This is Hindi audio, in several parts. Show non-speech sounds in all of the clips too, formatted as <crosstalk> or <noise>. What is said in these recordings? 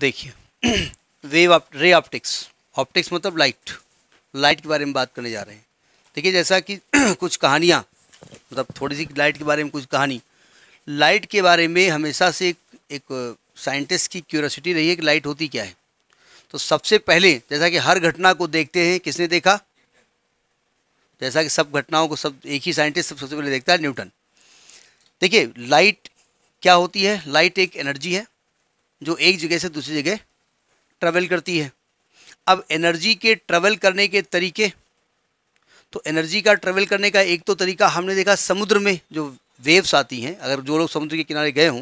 देखिए wave op ray optics optics मतलब लाइट लाइट के बारे में बात करने जा रहे हैं देखिए जैसा कि <clears throat> कुछ कहानियाँ मतलब थोड़ी सी लाइट के बारे में कुछ कहानी लाइट के बारे में हमेशा से एक, एक साइंटिस्ट की क्यूरसिटी रही है कि लाइट होती क्या है तो सबसे पहले जैसा कि हर घटना को देखते हैं किसने देखा जैसा कि सब घटनाओं को सब एक ही साइंटिस्ट सबसे पहले देखता है न्यूटन देखिए लाइट क्या होती है लाइट एक एनर्जी है जो एक जगह से दूसरी जगह ट्रेवल करती है अब एनर्जी के ट्रेवल करने के तरीके तो एनर्जी का ट्रेवल करने का एक तो तरीका हमने देखा समुद्र में जो वेव्स आती हैं अगर जो लोग समुद्र के किनारे गए हों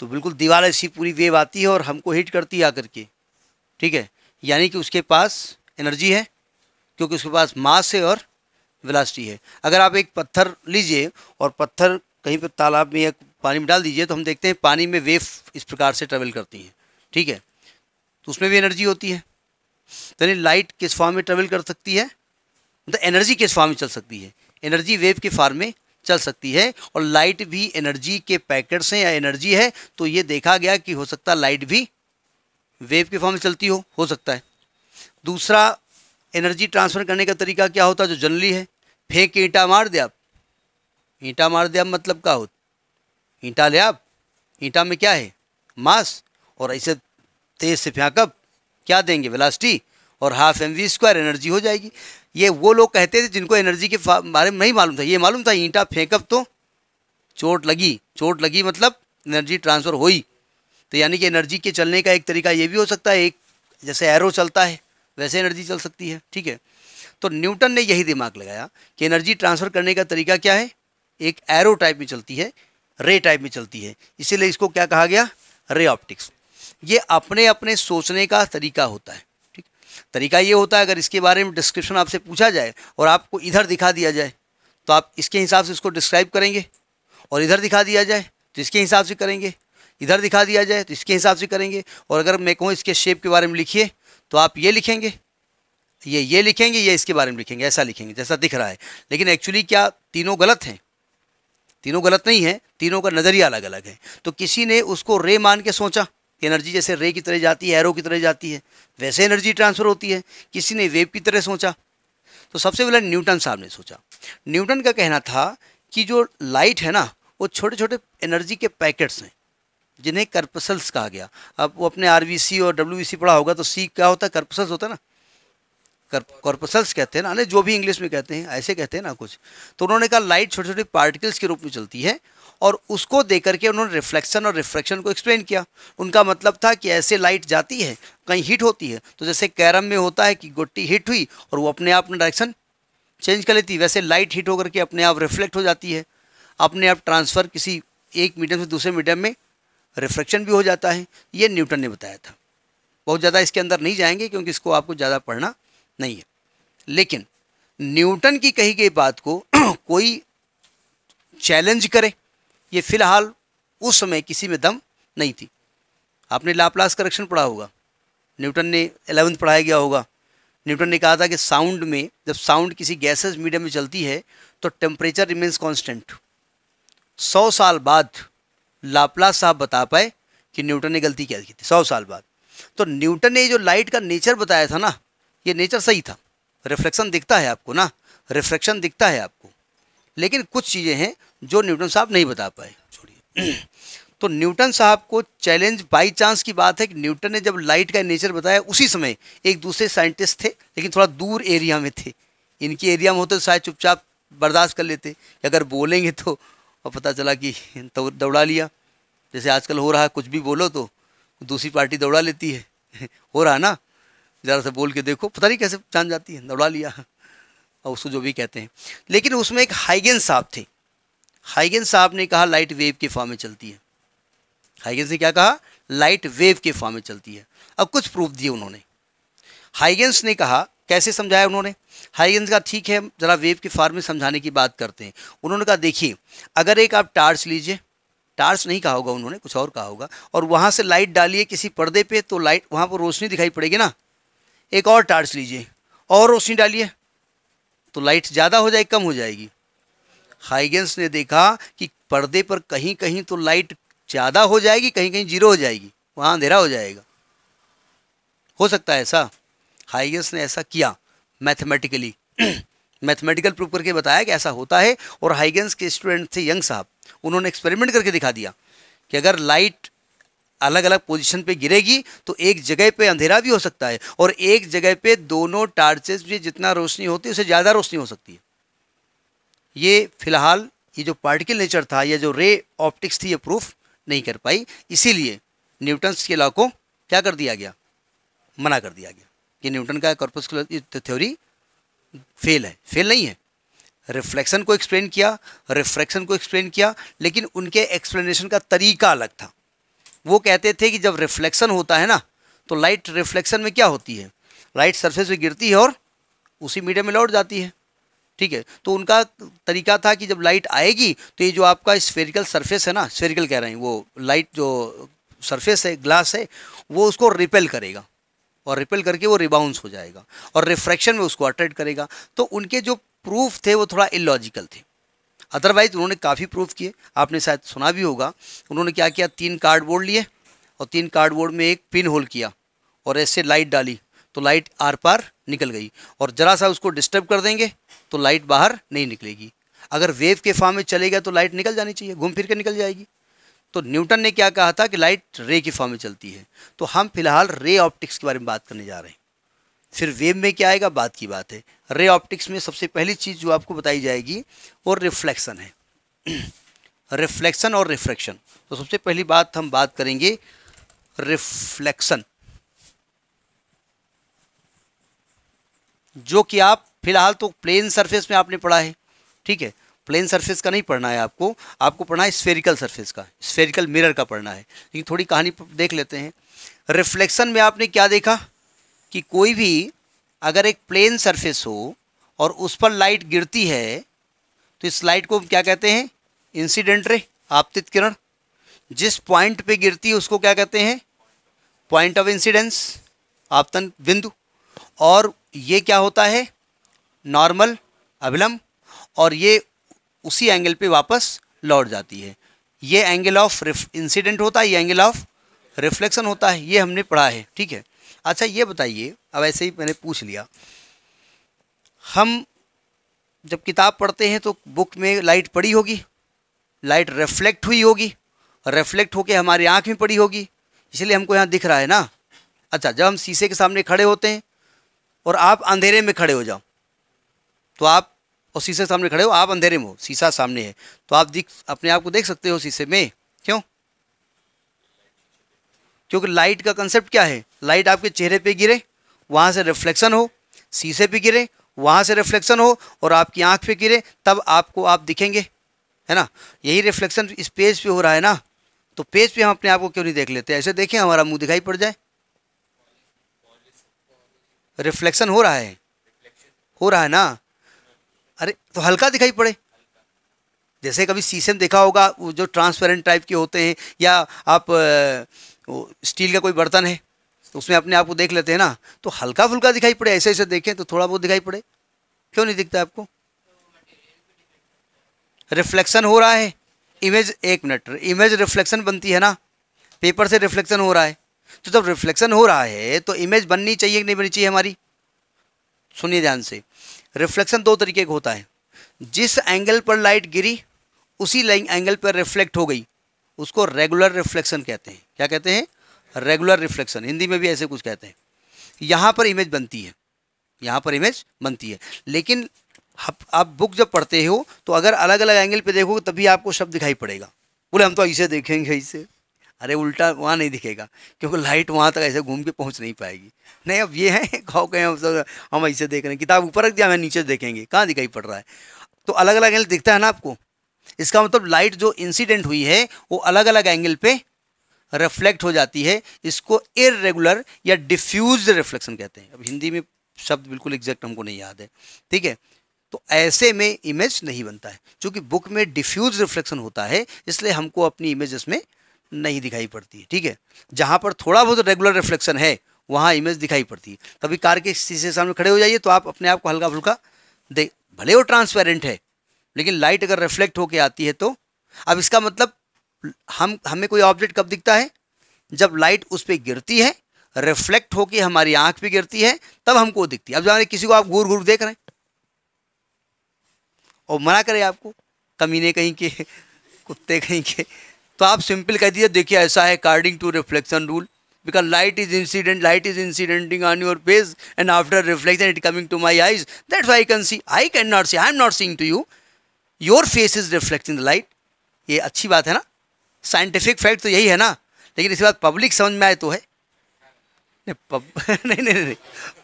तो बिल्कुल दीवार ऐसी पूरी वेव आती है और हमको हिट करती है आकर के ठीक है यानी कि उसके पास एनर्जी है क्योंकि उसके पास मास है और वेलासिटी है अगर आप एक पत्थर लीजिए और पत्थर कहीं पर तालाब में या पानी में डाल दीजिए तो हम देखते हैं पानी में वेव इस प्रकार से ट्रेवल करती हैं ठीक है तो उसमें भी एनर्जी होती है तो यानी लाइट किस फॉर्म में ट्रेवल कर सकती है मतलब एनर्जी किस फॉर्म में चल सकती है एनर्जी वेव के फॉर्म में चल सकती है और लाइट भी एनर्जी के पैकेट्स हैं या एनर्जी है तो ये देखा गया कि हो सकता है लाइट भी वेव के फॉर्म में चलती हो हो सकता है दूसरा एनर्जी ट्रांसफ़र करने का तरीका क्या होता है जो जनरली है फेंक ईंटा मार दे आप ईंटा मार दे आप मतलब क्या होता ईंटा ले आप ईंटा में क्या है मास और ऐसे तेज़ से फेंकअप क्या देंगे वेलासिटी और half M V square energy हो जाएगी ये वो लोग कहते थे जिनको एनर्जी के बारे में नहीं मालूम था ये मालूम था ईंटा फेंकअप तो चोट लगी चोट लगी मतलब एनर्जी ट्रांसफ़र हुई तो यानी कि एनर्जी के चलने का एक तरीका ये भी हो सकता है एक जैसे एरो चलता है वैसे एनर्जी चल सकती है ठीक है तो न्यूटन ने यही दिमाग लगाया कि एनर्जी ट्रांसफ़र करने का तरीका क्या है एक एरो टाइप में चलती है रे टाइप में चलती है इसीलिए इसको क्या कहा गया रे ऑप्टिक्स ये अपने अपने सोचने का तरीका होता है ठीक तरीका ये होता है अगर इसके बारे में डिस्क्रिप्शन आपसे पूछा जाए और आपको इधर दिखा दिया जाए तो आप इसके हिसाब से इसको डिस्क्राइब करेंगे और इधर दिखा दिया जाए तो इसके हिसाब से करेंगे इधर दिखा दिया जाए तो इसके हिसाब से करेंगे और अगर मैं कहूँ इसके शेप के बारे में लिखिए तो आप ये लिखेंगे ये ये लिखेंगे ये इसके बारे में लिखेंगे ऐसा लिखेंगे जैसा दिख रहा है लेकिन एक्चुअली क्या तीनों गलत हैं तीनों गलत नहीं है तीनों का नज़रिया अलग अलग है तो किसी ने उसको रे मान के सोचा कि एनर्जी जैसे रे की तरह जाती है एरो की तरह जाती है वैसे एनर्जी ट्रांसफ़र होती है किसी ने वेव की तरह सोचा तो सबसे पहले न्यूटन साहब ने सोचा न्यूटन का कहना था कि जो लाइट है ना वो छोटे छोटे एनर्जी के पैकेट्स हैं जिन्हें कर्पसल्स कहा गया अब वो अपने आर और डब्ल्यू पढ़ा होगा तो सी क्या होता है कर्पसल्स होता है ना कॉर्पसल्स कहते हैं ना जो भी इंग्लिश में कहते हैं ऐसे कहते हैं ना कुछ तो उन्होंने कहा लाइट छोटे छोटे पार्टिकल्स के रूप में चलती है और उसको दे करके उन्होंने रिफ्लेक्शन और रिफ्रैक्शन को एक्सप्लेन किया उनका मतलब था कि ऐसे लाइट जाती है कहीं हिट होती है तो जैसे कैरम में होता है कि गुट्टी हिट हुई और वो अपने आप में डायरेक्शन चेंज कर लेती वैसे लाइट हिट होकर के अपने आप रिफ्लेक्ट हो जाती है अपने आप ट्रांसफ़र किसी एक मीडियम से दूसरे मीडियम में रिफ्रैक्शन भी हो जाता है ये न्यूटन ने बताया था बहुत ज़्यादा इसके अंदर नहीं जाएंगे क्योंकि इसको आपको ज़्यादा पढ़ना नहीं है लेकिन न्यूटन की कही गई बात को <clears throat> कोई चैलेंज करे ये फिलहाल उस समय किसी में दम नहीं थी आपने लाप्लास करेक्शन पढ़ा होगा न्यूटन ने एलेवंथ पढ़ाया गया होगा न्यूटन ने कहा था कि साउंड में जब साउंड किसी गैसेज मीडियम में चलती है तो टेम्परेचर रिमेंस कांस्टेंट सौ साल बाद लाप्लास साहब बता पाए कि न्यूटन ने गलती क्या की थी सौ साल बाद तो न्यूटन ने जो लाइट का नेचर बताया था ना ये नेचर सही था रिफ्लेक्शन दिखता है आपको ना रिफ्लेक्शन दिखता है आपको लेकिन कुछ चीज़ें हैं जो न्यूटन साहब नहीं बता पाए छोड़िए तो न्यूटन साहब को चैलेंज बाई चांस की बात है कि न्यूटन ने जब लाइट का नेचर बताया उसी समय एक दूसरे साइंटिस्ट थे लेकिन थोड़ा दूर एरिया में थे इनके एरिया में होते तो शायद चुपचाप बर्दाश्त कर लेते अगर बोलेंगे तो और पता चला कि तो दौड़ा लिया जैसे आजकल हो रहा है कुछ भी बोलो तो दूसरी पार्टी दौड़ा लेती है <laughs> हो रहा ना ज़रा से बोल के देखो पता नहीं कैसे जान जाती है दौड़ा लिया और उसको जो भी कहते हैं लेकिन उसमें एक हाइगेंस साहब थे हाइगेंस साहब ने कहा लाइट वेव के फॉर्म में चलती है हाइगेंस ने क्या कहा लाइट वेव के फॉर्म में चलती है अब कुछ प्रूफ दिए उन्होंने हाइगेंस ने कहा कैसे समझाया उन्होंने हाइगेंस का ठीक है ज़रा वेव के फॉर्म में समझाने की बात करते हैं उन्होंने कहा देखिए अगर एक आप टार्च लीजिए टार्च नहीं कहा होगा उन्होंने कुछ और कहा होगा और वहाँ से लाइट डालिए किसी पर्दे पे तो लाइट वहाँ पर रोशनी दिखाई पड़ेगी ना एक और टार्च लीजिए और रोशनी डालिए तो लाइट ज़्यादा हो जाए कम हो जाएगी हाइगेंस ने देखा कि पर्दे पर कहीं कहीं तो लाइट ज़्यादा हो जाएगी कहीं कहीं जीरो हो जाएगी वहाँ अंधेरा हो जाएगा हो सकता है ऐसा हाइगेंस ने ऐसा किया मैथमेटिकली मैथमेटिकल प्रूफ करके बताया कि ऐसा होता है और हाइगेंस के स्टूडेंट थे यंग साहब उन्होंने एक्सपेरिमेंट करके दिखा दिया कि अगर लाइट अलग अलग पोजीशन पे गिरेगी तो एक जगह पे अंधेरा भी हो सकता है और एक जगह पे दोनों टार्चेस में जितना रोशनी होती है उससे ज़्यादा रोशनी हो सकती है ये फिलहाल ये जो पार्टिकल नेचर था या जो रे ऑप्टिक्स थी ये प्रूफ नहीं कर पाई इसीलिए न्यूटन्स के लॉ को क्या कर दिया गया मना कर दिया गया कि न्यूटन का कॉर्पस्कुलर थ्योरी फेल है फेल नहीं है रिफ्लेक्शन को एक्सप्लेन किया रिफ्रैक्शन को एक्सप्लेन किया लेकिन उनके एक्सप्लेनेशन का तरीका अलग था वो कहते थे कि जब रिफ्लेक्शन होता है ना तो लाइट रिफ्लेक्शन में क्या होती है लाइट सरफेस पे गिरती है और उसी मीडियम में लौट जाती है ठीक है तो उनका तरीका था कि जब लाइट आएगी तो ये जो आपका स्फेरिकल सरफेस है ना स्फेरिकल कह रहे हैं वो लाइट जो सरफेस है ग्लास है वो उसको रिपेल करेगा और रिपेल करके वो रिबाउंस हो जाएगा और रिफ्रैक्शन में उसको अट्रैक्ट करेगा तो उनके जो प्रूफ थे वो थोड़ा इलॉजिकल थे अदरवाइज़ उन्होंने काफ़ी प्रूफ किए आपने शायद सुना भी होगा उन्होंने क्या किया तीन कार्डबोर्ड लिए और तीन कार्डबोर्ड में एक पिन होल किया और ऐसे लाइट डाली तो लाइट आर पार निकल गई और ज़रा सा उसको डिस्टर्ब कर देंगे तो लाइट बाहर नहीं निकलेगी अगर वेव के फॉर्म में चलेगा तो लाइट निकल जानी चाहिए घूम फिर के निकल जाएगी तो न्यूटन ने क्या कहा था कि लाइट रे के फॉर्म में चलती है तो हम फिलहाल रे ऑप्टिक्स के बारे में बात करने जा रहे हैं फिर वेव में क्या आएगा बाद की बात है रे ऑप्टिक्स में सबसे पहली चीज़ जो आपको बताई जाएगी वो रिफ्लेक्शन है <clears throat> रिफ्लेक्शन और रिफ्लेक्शन तो सबसे पहली बात हम बात करेंगे रिफ्लेक्शन जो कि आप फिलहाल तो प्लेन सरफेस में आपने पढ़ा है ठीक है प्लेन सरफेस का नहीं पढ़ना है आपको आपको पढ़ना है स्फेरिकल सरफेस का स्फेरिकल मिरर का पढ़ना है लेकिन थोड़ी कहानी देख लेते हैं रिफ्लेक्शन में आपने क्या देखा कि कोई भी अगर एक प्लेन सरफेस हो और उस पर लाइट गिरती है तो इस लाइट को क्या कहते हैं इंसिडेंट रे आपतित किरण जिस पॉइंट पे गिरती है उसको क्या कहते हैं पॉइंट ऑफ इंसिडेंस आपतन बिंदु और ये क्या होता है नॉर्मल अभिलम्ब और ये उसी एंगल पे वापस लौट जाती है ये एंगल ऑफ इंसिडेंट होता है ये एंगल ऑफ रिफ्लेक्शन होता है ये हमने पढ़ा है ठीक है अच्छा ये बताइए अब ऐसे ही मैंने पूछ लिया हम जब किताब पढ़ते हैं तो बुक में लाइट पड़ी होगी लाइट रिफ्लेक्ट हुई होगी रिफ्लेक्ट होके हमारी आँख में पड़ी होगी इसलिए हमको यहाँ दिख रहा है ना अच्छा जब हम शीशे के सामने खड़े होते हैं और आप अंधेरे में खड़े हो जाओ तो आप और शीशे के सामने खड़े हो आप अंधेरे में हो शीशा सामने है तो आप दिख अपने आप को देख सकते हो शीशे में क्यों क्योंकि लाइट का कंसेप्ट क्या है लाइट आपके चेहरे पे गिरे वहाँ से रिफ्लेक्शन हो शीशे पे गिरे वहाँ से रिफ्लेक्शन हो और आपकी आँख पे गिरे तब आपको आप दिखेंगे है ना यही रिफ्लेक्शन इस पेज पे हो रहा है ना तो पेज पे हम अपने आप को क्यों नहीं देख लेते ऐसे देखें हमारा मुंह दिखाई पड़ जाए रिफ्लेक्शन हो रहा है हो रहा है ना अरे तो हल्का दिखाई पड़े जैसे कभी शीशे में देखा होगा वो जो ट्रांसपेरेंट टाइप के होते हैं या आप स्टील का कोई बर्तन है तो उसमें अपने आप को देख लेते हैं ना तो हल्का फुल्का दिखाई पड़े ऐसे ऐसे देखें तो थोड़ा बहुत दिखाई पड़े क्यों नहीं दिखता आपको रिफ्लेक्शन हो रहा है इमेज एक मिनट इमेज रिफ्लेक्शन बनती है ना पेपर से रिफ्लेक्शन हो रहा है तो जब रिफ्लेक्शन हो रहा है तो इमेज बननी चाहिए कि नहीं बननी चाहिए हमारी सुनिए ध्यान से रिफ्लेक्शन दो तरीके का होता है जिस एंगल पर लाइट गिरी उसी एंगल पर रिफ्लेक्ट हो गई उसको रेगुलर रिफ्लेक्शन कहते हैं क्या कहते हैं रेगुलर रिफ्लेक्शन हिंदी में भी ऐसे कुछ कहते हैं यहाँ पर इमेज बनती है यहाँ पर इमेज बनती है लेकिन आप बुक जब पढ़ते हो तो अगर अलग अलग एंगल पे देखोगे तभी आपको शब्द दिखाई पड़ेगा बोले हम तो ऐसे देखेंगे ऐसे अरे उल्टा वहाँ नहीं दिखेगा क्योंकि लाइट वहाँ तक ऐसे घूम के पहुँच नहीं पाएगी नहीं अब ये है कहो कहें हम सब हम ऐसे देख रहे हैं किताब ऊपर रख दिया हमें नीचे देखेंगे कहाँ दिखाई पड़ रहा है तो अलग अलग एंगल दिखता है ना आपको इसका मतलब लाइट जो इंसिडेंट हुई है वो अलग अलग एंगल पे रिफ्लेक्ट हो जाती है इसको इरेगुलर या डिफ्यूज रिफ्लेक्शन कहते हैं अब हिंदी में शब्द बिल्कुल एग्जैक्ट हमको नहीं याद है ठीक है तो ऐसे में इमेज नहीं बनता है क्योंकि बुक में डिफ्यूज रिफ्लेक्शन होता है इसलिए हमको अपनी इमेज इसमें नहीं दिखाई पड़ती है ठीक है जहाँ पर थोड़ा बहुत रेगुलर रिफ्लेक्शन है वहाँ इमेज दिखाई पड़ती है कभी कार के शीशे सामने खड़े हो जाइए तो आप अपने आप को हल्का फुल्का दे भले वो ट्रांसपेरेंट है लेकिन लाइट अगर रिफ्लेक्ट होकर आती है तो अब इसका मतलब हम हमें कोई ऑब्जेक्ट कब दिखता है जब लाइट उस पर गिरती है रिफ्लेक्ट होकर हमारी आंख पे गिरती है तब हमको दिखती है अब जाने किसी को आप घूर घूर देख रहे हैं और मना करें आपको कमीने कहीं के कुत्ते कहीं के तो आप सिंपल कह दीजिए देखिए ऐसा है according to reflection rule because light is incident light is incidenting on your face and after reflection it coming to my eyes that's I can see I can not see I am not seeing to you your face is reflecting the light ये अच्छी बात है ना साइंटिफिक फैक्ट तो यही है ना लेकिन इसके बाद पब्लिक समझ में आए तो है नहीं पब <laughs> नहीं नहीं नहीं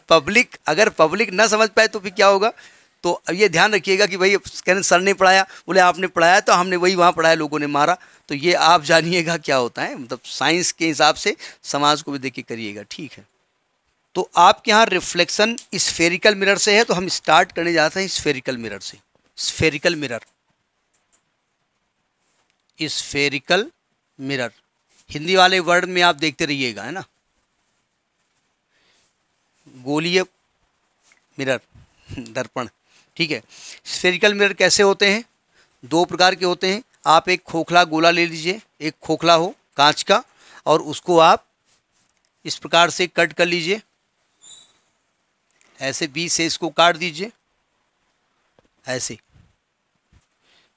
पब्लिक अगर पब्लिक ना समझ पाए तो फिर क्या होगा तो अब ये ध्यान रखिएगा कि भाई कहने सर ने पढ़ाया बोले आपने पढ़ाया तो हमने वही वहाँ पढ़ाया लोगों ने मारा तो ये आप जानिएगा क्या होता है मतलब साइंस के हिसाब से समाज को भी देख के करिएगा ठीक है तो आपके यहाँ रिफ्लेक्शन स्फेरिकल मिरर से है तो हम स्टार्ट करने जाते हैं स्फेरिकल मिरर से spherical mirror spherical mirror Hindi वाले वर्ड में आप देखते रहिएगा है ना गोलीय मिरर <laughs> दर्पण ठीक है स्फेरिकल मिरर कैसे होते हैं दो प्रकार के होते हैं आप एक खोखला गोला ले लीजिए एक खोखला हो कांच का और उसको आप इस प्रकार से कट कर लीजिए ऐसे बीच से इसको काट दीजिए ऐसे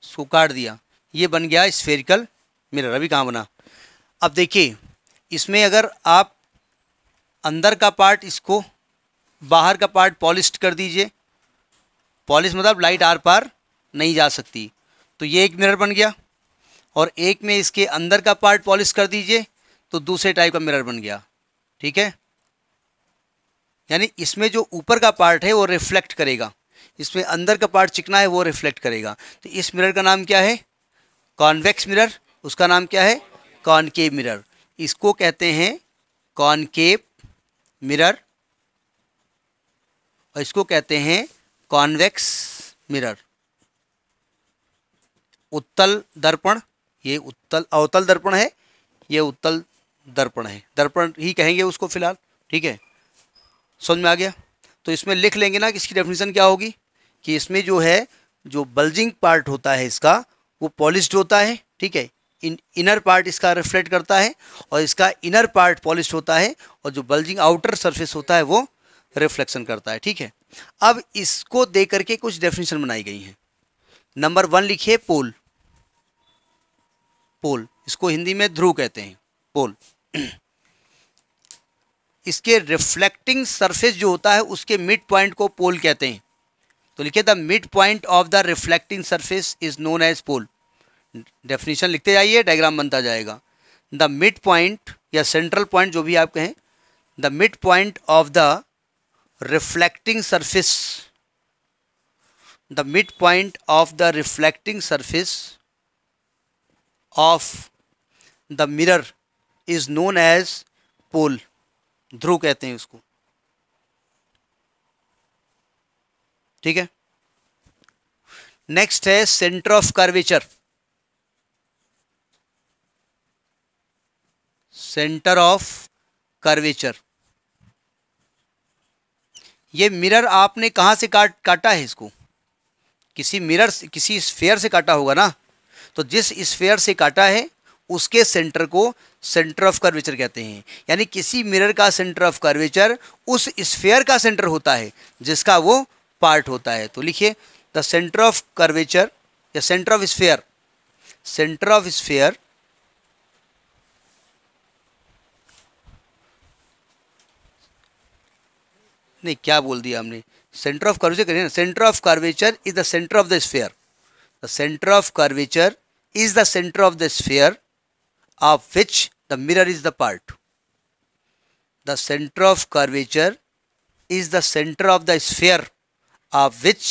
इसको काट दिया ये बन गया स्फेरिकल मेरा रवि कहाँ बना अब देखिए इसमें अगर आप अंदर का पार्ट इसको बाहर का पार्ट पॉलिश कर दीजिए पॉलिश मतलब लाइट आर पार नहीं जा सकती तो ये एक मिरर बन गया और एक में इसके अंदर का पार्ट पॉलिश कर दीजिए तो दूसरे टाइप का मिरर बन गया ठीक है यानी इसमें जो ऊपर का पार्ट है वो रिफ्लेक्ट करेगा इसमें अंदर का पार्ट चिकना है वो रिफ्लेक्ट करेगा तो इस मिरर का नाम क्या है कॉन्वेक्स मिरर उसका नाम क्या है कॉनकेव मिरर इसको कहते हैं कॉनकेव मिरर और इसको कहते हैं कॉन्वेक्स मिरर उत्तल दर्पण ये उत्तल अवतल दर्पण है ये उत्तल दर्पण है दर्पण ही कहेंगे उसको फिलहाल ठीक है समझ में आ गया तो इसमें लिख लेंगे ना कि इसकी डेफिनेशन क्या होगी कि इसमें जो है जो बल्जिंग पार्ट होता है इसका वो पॉलिश्ड होता है ठीक है इन इनर पार्ट इसका रिफ्लेक्ट करता है और इसका इनर पार्ट पॉलिश होता है और जो बल्जिंग आउटर सरफेस होता है वो रिफ्लेक्शन करता है ठीक है अब इसको दे करके कुछ डेफिनेशन बनाई गई हैं नंबर वन लिखिए पोल पोल इसको हिंदी में ध्रुव कहते हैं पोल <clears throat> इसके रिफ्लेक्टिंग सरफेस जो होता है उसके मिड पॉइंट को पोल कहते हैं तो लिखिए the mid point of the reflecting surface is known as pole definition लिखते जाइए डायग्राम बनता जाएगा द मिड पॉइंट या सेंट्रल पॉइंट जो भी आप कहें the mid point of the reflecting surface the mid point of the reflecting surface of the mirror is known as pole ध्रुव कहते हैं उसको ठीक है नेक्स्ट है centre of curvature centre of curvature ये मिरर आपने कहाँ से काट काटा है इसको किसी मिरर किसी स्फेयर से काटा होगा ना तो जिस स्फेयर से काटा है उसके सेंटर को सेंटर ऑफ कर्वेचर कहते हैं यानी किसी मिरर का सेंटर ऑफ कर्वेचर उस स्फेयर का सेंटर होता है जिसका वो पार्ट होता है तो लिखिए द सेंटर ऑफ कर्वेचर या centre of sphere centre of sphere नहीं क्या बोल दिया हमने सेंटर ऑफ कर्वेचर करिए ना centre of curvature is the centre of the sphere the centre of curvature is the centre of the sphere of which the mirror is the part the centre of curvature is the centre of the sphere of which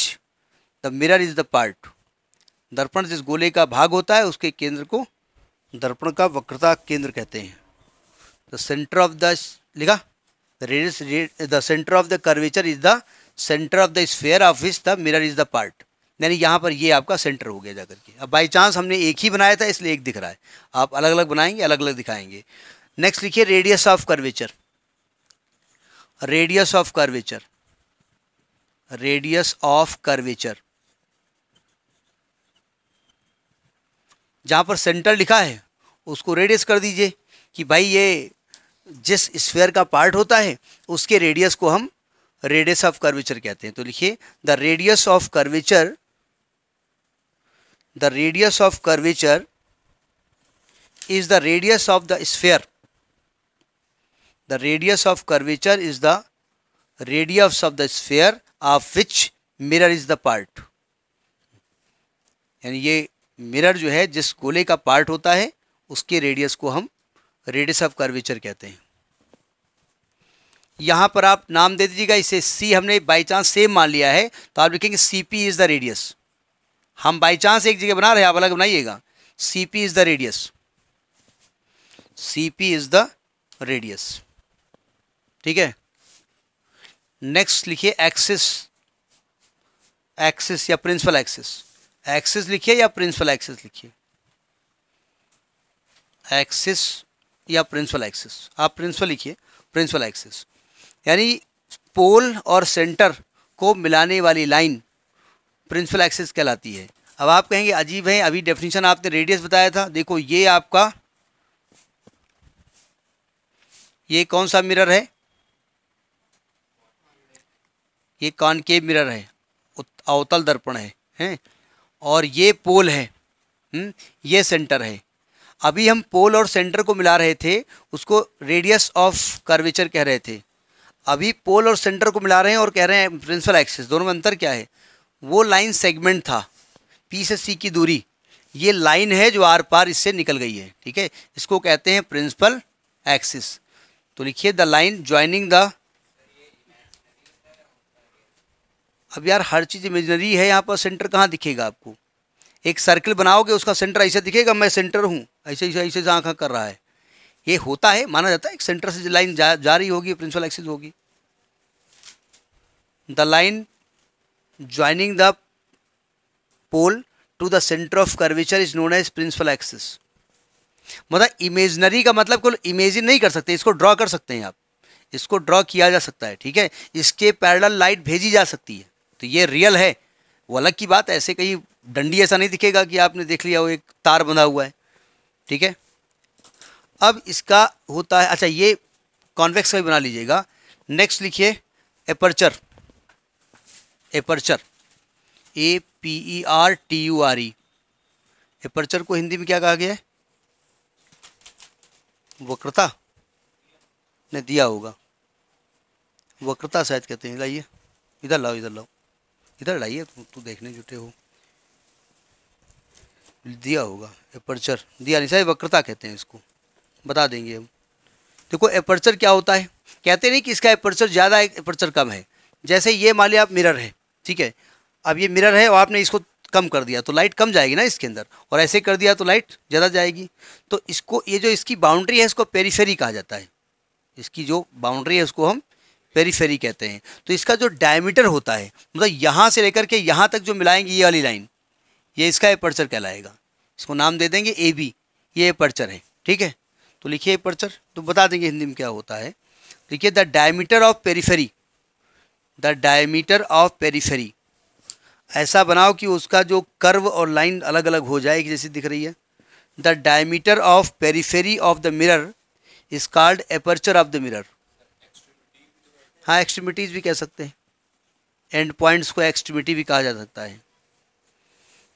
the mirror is the part दर्पण जिस गोले का भाग होता है उसके केंद्र को दर्पण का वक्रता केंद्र कहते हैं द सेंटर ऑफ द लिखा radius the centre of the the is is the center of the sphere of which the mirror is the यानी यहाँ पर ये आपका सेंटर हो गया जाकर के अब बाई चांस हमने एक ही बनाया था इसलिए एक दिख रहा है आप अलग अलग बनाएंगे अलग अलग दिखाएंगे नेक्स्ट लिखिए radius of curvature radius of curvature radius of curvature जहाँ पर सेंटर लिखा है उसको रेडियस कर दीजिए कि भाई ये जिस स्फेयर का पार्ट होता है उसके रेडियस को हम रेडियस ऑफ कर्वेचर कहते हैं तो लिखिए the radius of curvature the radius of curvature is the radius of the sphere the radius of curvature is the radius of the sphere of which mirror is the part यानी ये मिरर जो है जिस गोले का पार्ट होता है उसके रेडियस को हम रेडियस ऑफ कर्वेचर कहते हैं यहाँ पर आप नाम दे दीजिएगा इसे सी हमने बाई चांस सेम मान लिया है तो आप लिखेंगे C P is the radius हम बाई चांस एक जगह बना रहे हैं आप अलग बनाइएगा C P is the radius C P is the radius ठीक है नेक्स्ट लिखिए एक्सिस एक्सिस या प्रिंसिपल एक्सिस एक्सिस लिखिए या प्रिंसिपल एक्सिस लिखिए एक्सिस या प्रिंसिपल एक्सिस आप प्रिंसिपल लिखिए प्रिंसिपल एक्सिस यानी पोल और सेंटर को मिलाने वाली लाइन प्रिंसिपल एक्सिस कहलाती है अब आप कहेंगे अजीब है अभी डेफिनेशन आपने रेडियस बताया था देखो ये आपका ये कौन सा मिरर है ये कॉनकेव मिरर है अवतल दर्पण है हैं और ये पोल है हुँ? हम्म? ये सेंटर है अभी हम पोल और सेंटर को मिला रहे थे उसको रेडियस ऑफ कर्वेचर कह रहे थे अभी पोल और सेंटर को मिला रहे हैं और कह रहे हैं प्रिंसिपल एक्सिस दोनों में अंतर क्या है वो लाइन सेगमेंट था पी से सी की दूरी ये लाइन है जो आर पार इससे निकल गई है ठीक है इसको कहते हैं प्रिंसिपल एक्सिस तो लिखिए द लाइन ज्वाइनिंग द अब यार हर चीज़ इमेजनरी है यहाँ पर सेंटर कहाँ दिखेगा आपको एक सर्किल बनाओगे उसका सेंटर ऐसे दिखेगा मैं सेंटर हूँ ऐसे ऐसे ऐसे जहाँ कर रहा है ये होता है माना जाता है एक सेंटर से लाइन जा, जा रही होगी प्रिंसिपल एक्सिस होगी the line joining the pole to the centre of curvature is known as principal axis मतलब इमेजनरी का मतलब को इमेजिन नहीं कर सकते इसको ड्रॉ कर सकते हैं आप इसको ड्रॉ किया जा सकता है ठीक है इसके पैरल लाइट भेजी जा सकती है तो ये रियल है वो अलग की बात ऐसे कहीं डंडी ऐसा नहीं दिखेगा कि आपने देख लिया वो एक तार बंधा हुआ है ठीक है अब इसका होता है अच्छा ये कॉन्वेक्स का भी बना लीजिएगा नेक्स्ट लिखिए aperture aperture A P E R T U R E aperture को हिंदी में क्या कहा गया है वक्रता ने दिया होगा वक्रता शायद कहते हैं लाइए इधर लाओ इधर लाओ इधर लाइए तू देखने जुटे हो दिया होगा एपर्चर दिया नहीं सही वक्रता कहते हैं इसको बता देंगे हम देखो एपर्चर क्या होता है कहते नहीं कि इसका एपर्चर ज़्यादा है एपर्चर कम है जैसे ये मान लिया आप मिरर है ठीक है अब ये मिरर है और आपने इसको कम कर दिया तो लाइट कम जाएगी ना इसके अंदर और ऐसे कर दिया तो लाइट ज़्यादा जाएगी तो इसको ये जो इसकी बाउंड्री है इसको पेरीफेरी कहा जाता है इसकी जो बाउंड्री है उसको हम पेरीफेरी कहते हैं तो इसका जो डायमीटर होता है मतलब यहाँ से लेकर के यहाँ तक जो मिलाएंगे ये वाली लाइन ये इसका एपर्चर कहलाएगा इसको नाम दे देंगे ए बी ये एपर्चर है ठीक है तो लिखिए एपर्चर तो बता देंगे हिंदी में क्या होता है लिखिए the diameter of periphery the diameter of periphery ऐसा बनाओ कि उसका जो कर्व और लाइन अलग अलग हो जाए जैसी दिख रही है the diameter of periphery of the mirror is called aperture of the mirror हाँ एक्सट्रीमिटीज़ भी कह सकते हैं एंड पॉइंट्स को एक्सट्रीमिटी भी कहा जा सकता है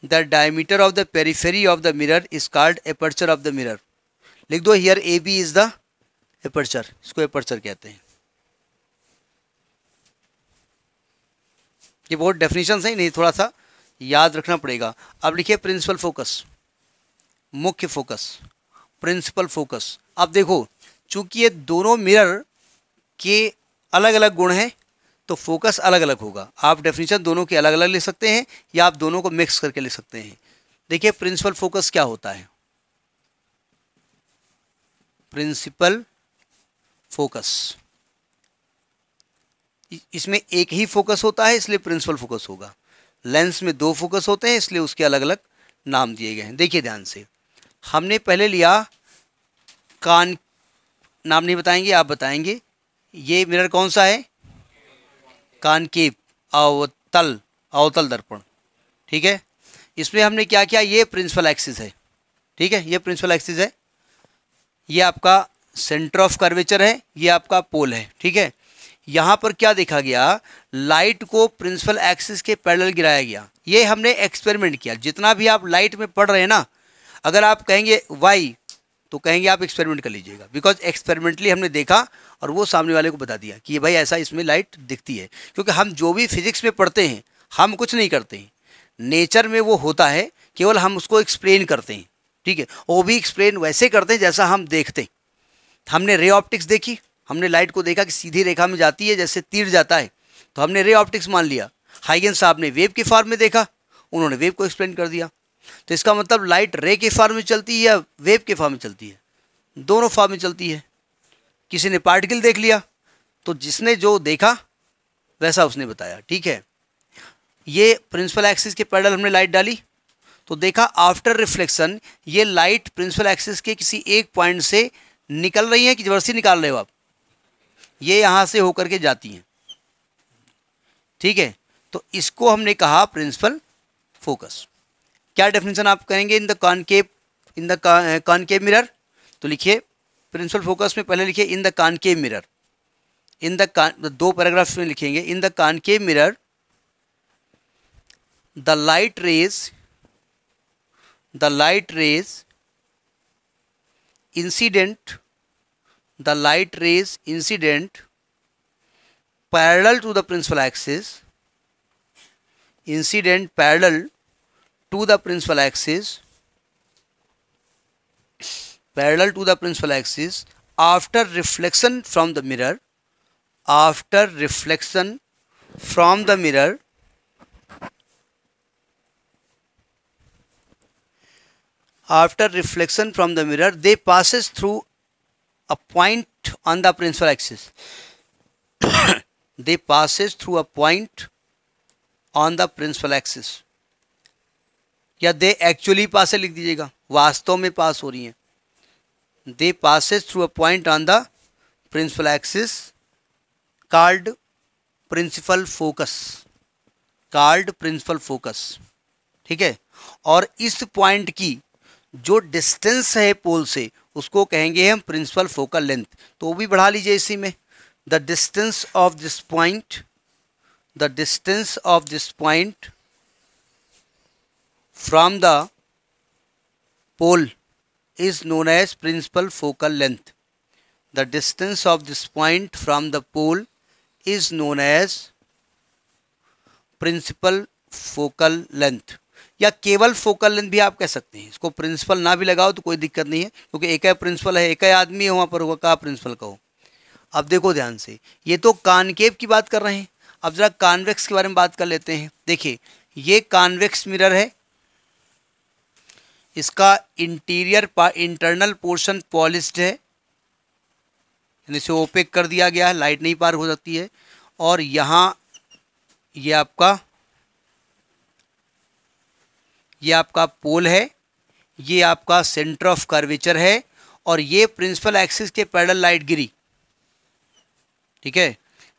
the diameter of the periphery of the mirror is called aperture of the mirror लिख दो here A B is the aperture इसको एपर्चर कहते हैं ये बहुत डेफिनेशन है नहीं थोड़ा सा याद रखना पड़ेगा अब लिखिए प्रिंसिपल फोकस मुख्य फोकस प्रिंसिपल फोकस अब देखो चूंकि ये दोनों मिरर के अलग अलग गुण हैं तो फोकस अलग अलग होगा आप डेफिनेशन दोनों के अलग अलग ले सकते हैं या आप दोनों को मिक्स करके ले सकते हैं देखिए प्रिंसिपल फोकस क्या होता है प्रिंसिपल फोकस इसमें एक ही फोकस होता है इसलिए प्रिंसिपल फोकस होगा लेंस में दो फोकस होते हैं इसलिए उसके अलग अलग नाम दिए गए हैं देखिए ध्यान से हमने पहले लिया कान नाम नहीं बताएंगे आप बताएंगे ये मिरर कौन सा है कान की अवतल अवतल दर्पण ठीक है इसमें हमने क्या किया ये प्रिंसिपल एक्सिस है ठीक है ये प्रिंसिपल एक्सिस है ये आपका सेंटर ऑफ कर्वेचर है ये आपका पोल है ठीक है यहाँ पर क्या देखा गया लाइट को प्रिंसिपल एक्सिस के पैरेलल गिराया गया ये हमने एक्सपेरिमेंट किया जितना भी आप लाइट में पढ़ रहे हैं ना अगर आप कहेंगे वाई तो कहेंगे आप एक्सपेरिमेंट कर लीजिएगा बिकॉज एक्सपेरिमेंटली हमने देखा और वो सामने वाले को बता दिया कि भाई ऐसा इसमें लाइट दिखती है क्योंकि हम जो भी फिज़िक्स में पढ़ते हैं हम कुछ नहीं करते हैं नेचर में वो होता है केवल हम उसको एक्सप्लेन करते हैं ठीक है वो भी एक्सप्लेन वैसे करते हैं जैसा हम देखते हैं हमने रे ऑप्टिक्स देखी हमने लाइट को देखा कि सीधी रेखा में जाती है जैसे तीर जाता है तो हमने रे ऑप्टिक्स मान लिया हाइगन साहब ने वेव के फॉर्म में देखा उन्होंने वेव को एक्सप्लेन कर दिया तो इसका मतलब लाइट रे के फॉर्म में चलती है या वेव के फॉर्म में चलती है दोनों फॉर्म में चलती है किसी ने पार्टिकल देख लिया तो जिसने जो देखा वैसा उसने बताया ठीक है ये प्रिंसिपल एक्सिस के पैडल हमने लाइट डाली तो देखा आफ्टर रिफ्लेक्शन ये लाइट प्रिंसिपल एक्सिस के किसी एक पॉइंट से निकल रही है कि जबरदस्ती निकाल रहे हो आप ये यहाँ से होकर के जाती हैं ठीक है तो इसको हमने कहा प्रिंसिपल फोकस क्या डेफिनेशन आप कहेंगे in the concave in the concave mirror तो लिखिए प्रिंसिपल फोकस में पहले लिखिए in the concave mirror in the con दो पैराग्राफ्स में लिखेंगे in the concave mirror the light rays the light rays incident the light rays incident parallel to the principal axis incident parallel to the principal axis parallel to the principal axis after reflection from the mirror after reflection from the mirror after reflection from the mirror they passes through a point on the principal axis they passes through a point on the principal axis या दे एक्चुअली पास लिख दीजिएगा वास्तव में पास हो रही हैं they passes through a point on the principal axis called principal focus called principal focus ठीक है और इस पॉइंट की जो डिस्टेंस है पोल से उसको कहेंगे हम प्रिंसिपल फोकल लेंथ तो वो भी बढ़ा लीजिए इसी में the distance of this point the distance of this point from the pole is known as principal focal length. The distance of this point from the pole is known as principal focal length. या केवल फोकल लेंथ भी आप कह सकते हैं इसको प्रिंसिपल ना भी लगाओ तो कोई दिक्कत नहीं है क्योंकि एक है प्रिंसिपल है एक है आदमी है वहाँ पर होगा कहा प्रिंसिपल कहो अब देखो ध्यान से ये तो कानकेव की बात कर रहे हैं अब ज़रा कानवेक्स के बारे में बात कर लेते हैं देखिए ये कानवेक्स मिरर है इसका इंटीरियर पा इंटरनल पोर्शन पॉलिस्ड है यानी इसे ओपेक कर दिया गया है लाइट नहीं पार हो सकती है और यहाँ ये आपका ये आपका पोल है ये आपका सेंटर ऑफ कर्वेचर है और ये प्रिंसिपल एक्सिस के पैडल लाइट गिरी ठीक है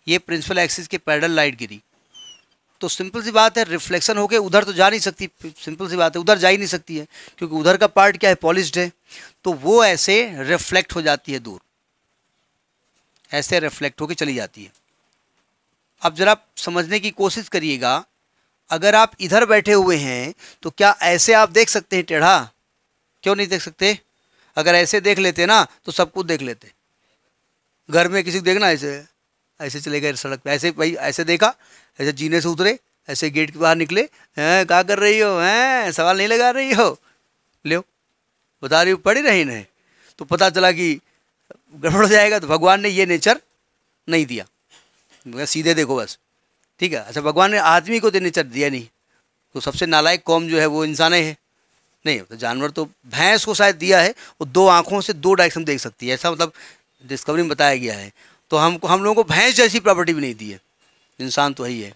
ये प्रिंसिपल एक्सिस के पैडल लाइट गिरी तो सिंपल सी बात है रिफ्लेक्शन होके उधर तो जा नहीं सकती सिंपल सी बात है उधर जा ही नहीं सकती है क्योंकि उधर का पार्ट क्या है पॉलिश्ड है तो वो ऐसे रिफ्लेक्ट हो जाती है दूर ऐसे रिफ्लेक्ट होके चली जाती है अब जरा समझने की कोशिश करिएगा अगर आप इधर बैठे हुए हैं तो क्या ऐसे आप देख सकते हैं टेढ़ा क्यों नहीं देख सकते अगर ऐसे देख लेते ना तो सब कुछ देख लेते घर में किसी को देखना ऐसे ऐसे चले गए सड़क पे ऐसे भाई ऐसे देखा ऐसे जीने से उतरे ऐसे गेट के बाहर निकले हैं क्या कर रही हो हैं सवाल नहीं लगा रही हो ले बता रही हो पढ़ी रही नहीं तो पता चला कि गड़बड़ जाएगा तो भगवान ने ये नेचर नहीं दिया सीधे देखो बस ठीक है अच्छा भगवान ने आदमी को तो नेचर दिया नहीं तो सबसे नालायक कौम जो है वो इंसान है नहीं तो जानवर तो भैंस को शायद दिया है वो दो आँखों से दो डायरेक्शन देख सकती है ऐसा मतलब डिस्कवरी में बताया गया है तो हमको हम लोगों को भैंस जैसी प्रॉपर्टी भी नहीं दी है इंसान तो यही है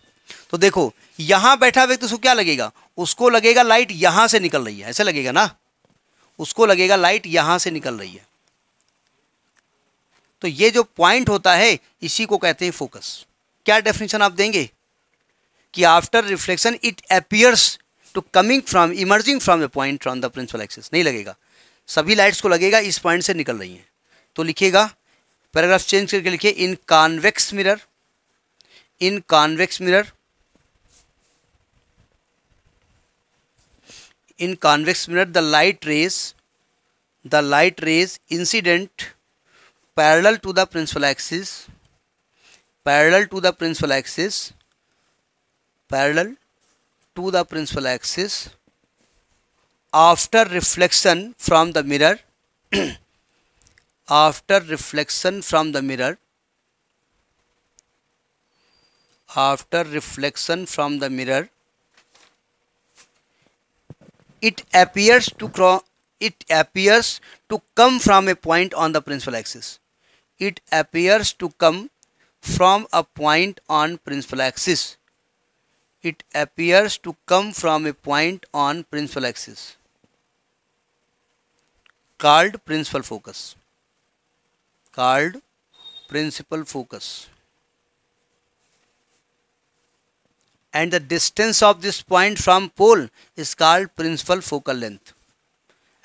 तो देखो यहां बैठा व्यक्ति उसको क्या लगेगा उसको लगेगा लाइट यहां से निकल रही है ऐसे लगेगा ना उसको लगेगा लाइट यहां से निकल रही है तो ये जो पॉइंट होता है इसी को कहते हैं फोकस क्या डेफिनेशन आप देंगे कि after reflection it appears to coming from emerging from a point from the principal axis नहीं लगेगा सभी लाइट्स को लगेगा इस पॉइंट से निकल रही हैं तो लिखिएगा पैराग्राफ चेंज करके लिखिए in convex mirror in convex mirror in convex mirror the light rays the light rays incident parallel to the principal axis parallel to the principal axis parallel to the principal axis after reflection from the mirror after reflection from the mirror after reflection from the mirror it appears to it appears to come from a point on the principal axis it appears to come from a point on principal axis it appears to come from a point on principal axis called principal focus called principal focus and the distance of this point from pole is called principal focal length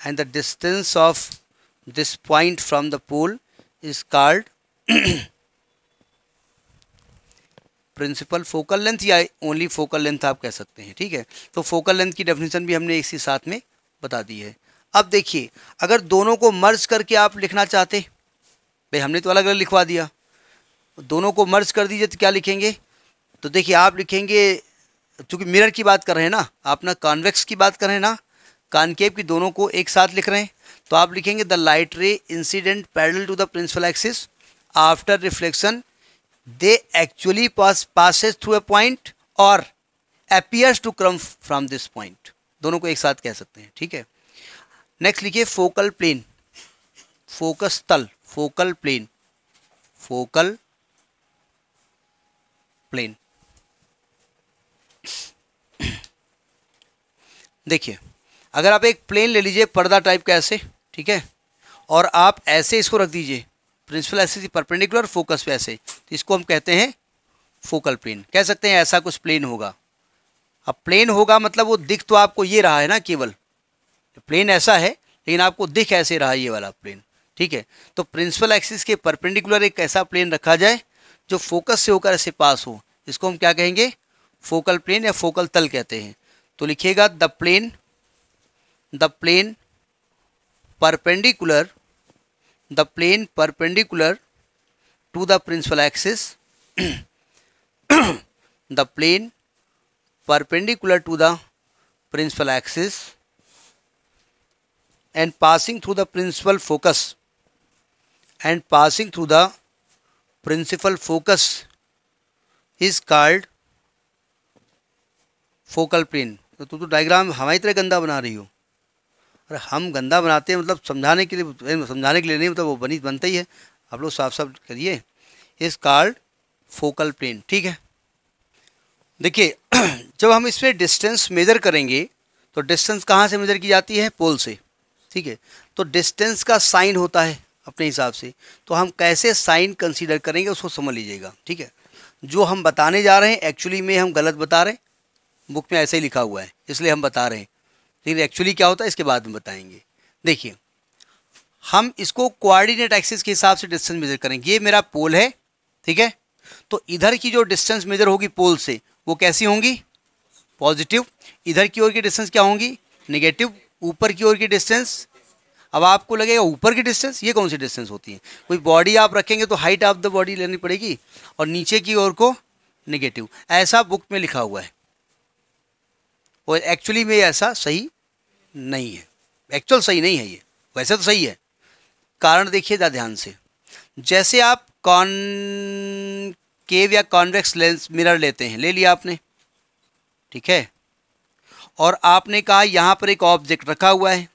and the distance of this point from the pole is called principal focal length या ओनली फोकल लेंथ आप कह सकते हैं ठीक है तो फोकल लेंथ की डेफिनेशन भी हमने इसी साथ में बता दी है अब देखिए अगर दोनों को मर्ज करके आप लिखना चाहते भाई हमने तो अलग अलग लिखवा दिया दोनों को मर्ज कर दीजिए तो क्या लिखेंगे तो देखिए आप लिखेंगे चूँकि मिरर की बात कर रहे हैं ना आप ना कॉन्वेक्स की बात कर रहे हैं ना कॉन्केव की दोनों को एक साथ लिख रहे हैं तो आप लिखेंगे the light ray incident parallel to the principal axis after reflection they actually pass passes through a point और appears to come from this point दोनों को एक साथ कह सकते हैं ठीक है नेक्स्ट लिखिए फोकल प्लेन फोकस तल फोकल प्लेन फोकल प्लेन देखिए अगर आप एक प्लेन ले लीजिए पर्दा टाइप का ऐसे ठीक है और आप ऐसे इसको रख दीजिए प्रिंसिपल ऐसे परपेंडिकुलर फोकस पे ऐसे तो इसको हम कहते हैं फोकल प्लेन कह सकते हैं ऐसा कुछ प्लेन होगा अब प्लेन होगा मतलब वो दिख तो आपको ये रहा है ना केवल प्लेन ऐसा है लेकिन आपको दिख ऐसे रहा ये वाला प्लेन ठीक है तो प्रिंसिपल एक्सिस के परपेंडिकुलर एक ऐसा प्लेन रखा जाए जो फोकस से होकर ऐसे पास हो इसको हम क्या कहेंगे फोकल प्लेन या फोकल तल कहते हैं तो लिखिएगा the plane the plane perpendicular the plane perpendicular to the principal axis the plane perpendicular to the principal axis and passing through the principal focus and passing through the principal focus is called focal plane तो तू तो डायग्राम हमारी तरह गंदा बना रही हो अरे हम गंदा बनाते हैं मतलब समझाने के लिए समझाने के लिए नहीं मतलब वो बनी बनता ही है आप लोग साफ साफ करिए इस कार्ड फोकल प्लेन ठीक है देखिए <clears throat> जब हम इस पर डिस्टेंस मेज़र करेंगे तो डिस्टेंस कहाँ से मेज़र की जाती है पोल से ठीक है तो डिस्टेंस का साइन होता है अपने हिसाब से तो हम कैसे साइन कंसीडर करेंगे उसको समझ लीजिएगा ठीक है जो हम बताने जा रहे हैं एक्चुअली में हम गलत बता रहे हैं बुक में ऐसे ही लिखा हुआ है इसलिए हम बता रहे हैं लेकिन एक्चुअली क्या होता है इसके बाद में बताएंगे देखिए हम इसको कोआर्डिनेट एक्सिस के हिसाब से डिस्टेंस मेजर करेंगे ये मेरा पोल है ठीक है तो इधर की जो डिस्टेंस मेजर होगी पोल से वो कैसी होंगी पॉजिटिव इधर की ओर की डिस्टेंस क्या होंगी नेगेटिव ऊपर की ओर की डिस्टेंस अब आपको लगेगा ऊपर की डिस्टेंस ये कौन सी डिस्टेंस होती है कोई बॉडी आप रखेंगे तो हाइट ऑफ द बॉडी लेनी पड़ेगी और नीचे की ओर को निगेटिव ऐसा बुक में लिखा हुआ है और एक्चुअली में ऐसा सही नहीं है एक्चुअल सही नहीं है ये वैसे तो सही है कारण देखिए ज़्यादा ध्यान से जैसे आप कॉन केव या कॉन्वेक्स लेंस मिरर लेते हैं ले लिया आपने ठीक है और आपने कहा यहाँ पर एक ऑब्जेक्ट रखा हुआ है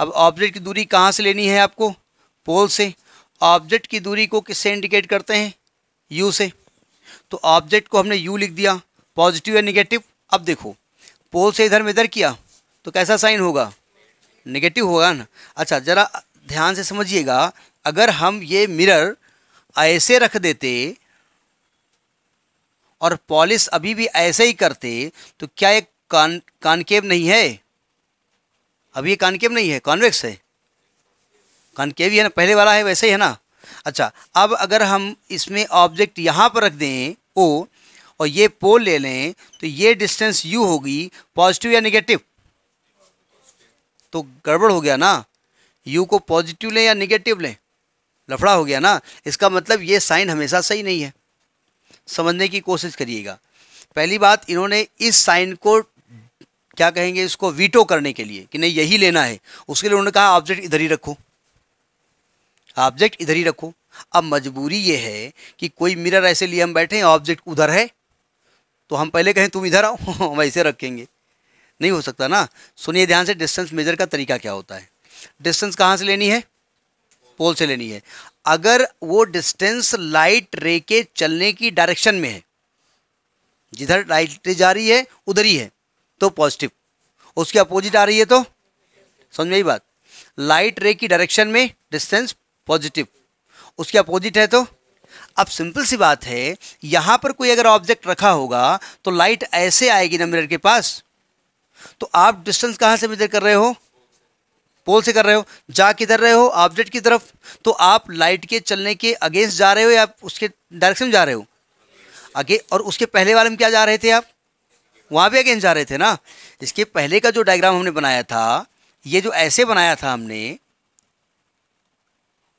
अब ऑब्जेक्ट की दूरी कहाँ से लेनी है आपको पोल से ऑब्जेक्ट की दूरी को किससे इंडिकेट करते हैं यू से तो ऑब्जेक्ट को हमने यू लिख दिया पॉजिटिव या निगेटिव अब देखो पोल से इधर में इधर किया तो कैसा साइन होगा नेगेटिव होगा ना अच्छा ज़रा ध्यान से समझिएगा अगर हम ये मिरर ऐसे रख देते और पॉलिस अभी भी ऐसे ही करते तो क्या ये कान कानकेव नहीं है अब ये कॉन्केव नहीं है कॉन्वेक्स है कॉन्केव ही है ना पहले वाला है वैसे ही है ना अच्छा अब अगर हम इसमें ऑब्जेक्ट यहाँ पर रख दें ओ और ये पोल ले लें तो ये डिस्टेंस यू होगी पॉजिटिव या निगेटिव तो गड़बड़ हो गया ना यू को पॉजिटिव लें या निगेटिव लें लफड़ा हो गया ना इसका मतलब ये साइन हमेशा सही नहीं है समझने की कोशिश करिएगा पहली बात इन्होंने इस साइन को क्या कहेंगे इसको वीटो करने के लिए कि नहीं यही लेना है उसके लिए उन्होंने कहा ऑब्जेक्ट इधर ही रखो ऑब्जेक्ट इधर ही रखो अब मजबूरी ये है कि कोई मिरर ऐसे लिए हम बैठे हैं ऑब्जेक्ट उधर है तो हम पहले कहें तुम इधर आओ <laughs> हम ऐसे रखेंगे नहीं हो सकता ना सुनिए ध्यान से डिस्टेंस मेजर का तरीका क्या होता है डिस्टेंस कहाँ से लेनी है पोल से लेनी है अगर वो डिस्टेंस लाइट रे के चलने की डायरेक्शन में है जिधर लाइट रे जा रही है उधर ही है तो पॉजिटिव उसके अपोजिट आ रही है तो समझ में बात लाइट रे की डायरेक्शन में डिस्टेंस पॉजिटिव उसके अपोजिट है तो अब सिंपल सी बात है यहाँ पर कोई अगर ऑब्जेक्ट रखा होगा तो लाइट ऐसे आएगी ना मिरर के पास तो आप डिस्टेंस कहाँ से मेजर कर रहे हो पोल से कर रहे हो जा किधर रहे हो ऑब्जेक्ट की तरफ तो आप लाइट के चलने के अगेंस्ट जा रहे हो या उसके डायरेक्शन में जा रहे हो आगे और उसके पहले वाले में क्या जा रहे थे आप वहाँ भी अगेंस्ट जा रहे थे ना इसके पहले का जो डायग्राम हमने बनाया था ये जो ऐसे बनाया था हमने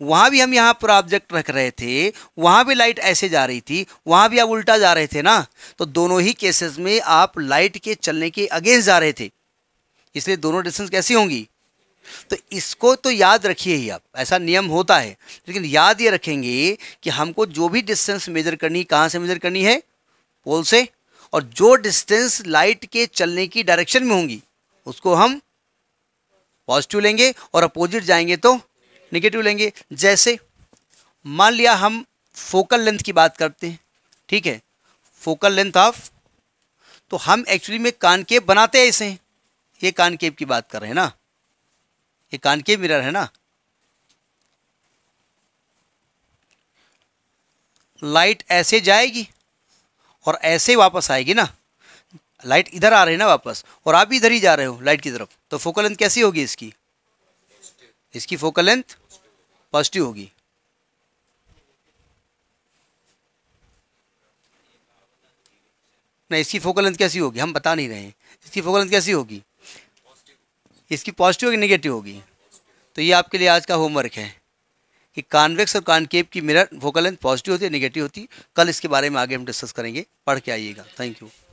वहाँ भी हम यहाँ पर ऑब्जेक्ट रख रहे थे वहाँ भी लाइट ऐसे जा रही थी वहाँ भी आप उल्टा जा रहे थे ना तो दोनों ही केसेस में आप लाइट के चलने के अगेंस्ट जा रहे थे इसलिए दोनों डिस्टेंस कैसी होंगी तो इसको तो याद रखिए ही आप ऐसा नियम होता है लेकिन याद ये रखेंगे कि हमको जो भी डिस्टेंस मेजर करनी कहाँ से मेजर करनी है पोल से और जो डिस्टेंस लाइट के चलने की डायरेक्शन में होंगी उसको हम पॉजिटिव लेंगे और अपोजिट जाएंगे तो निगेटिव लेंगे जैसे मान लिया हम फोकल लेंथ की बात करते हैं ठीक है फोकल लेंथ ऑफ तो हम एक्चुअली में कानकेव बनाते हैं इसे ये कानकेव की बात कर रहे हैं ना ये कानकेव मिरर है ना लाइट ऐसे जाएगी और ऐसे ही वापस आएगी ना लाइट इधर आ रही है ना वापस और आप भी इधर ही जा रहे हो लाइट की तरफ तो फोकल लेंथ कैसी होगी इसकी इसकी फोकल लेंथ पॉजिटिव होगी नहीं इसकी फोकल लेंथ कैसी होगी हम बता नहीं रहे हैं इसकी फोकल लेंथ कैसी होगी इसकी पॉजिटिव होगी नेगेटिव होगी तो ये आपके लिए आज का होमवर्क है कि कॉन्वेक्स और कॉन्केव की मिरर वोकल लेंथ पॉजिटिव होती है नेगेटिव होती है कल इसके बारे में आगे हम डिस्कस करेंगे पढ़ के आइएगा थैंक यू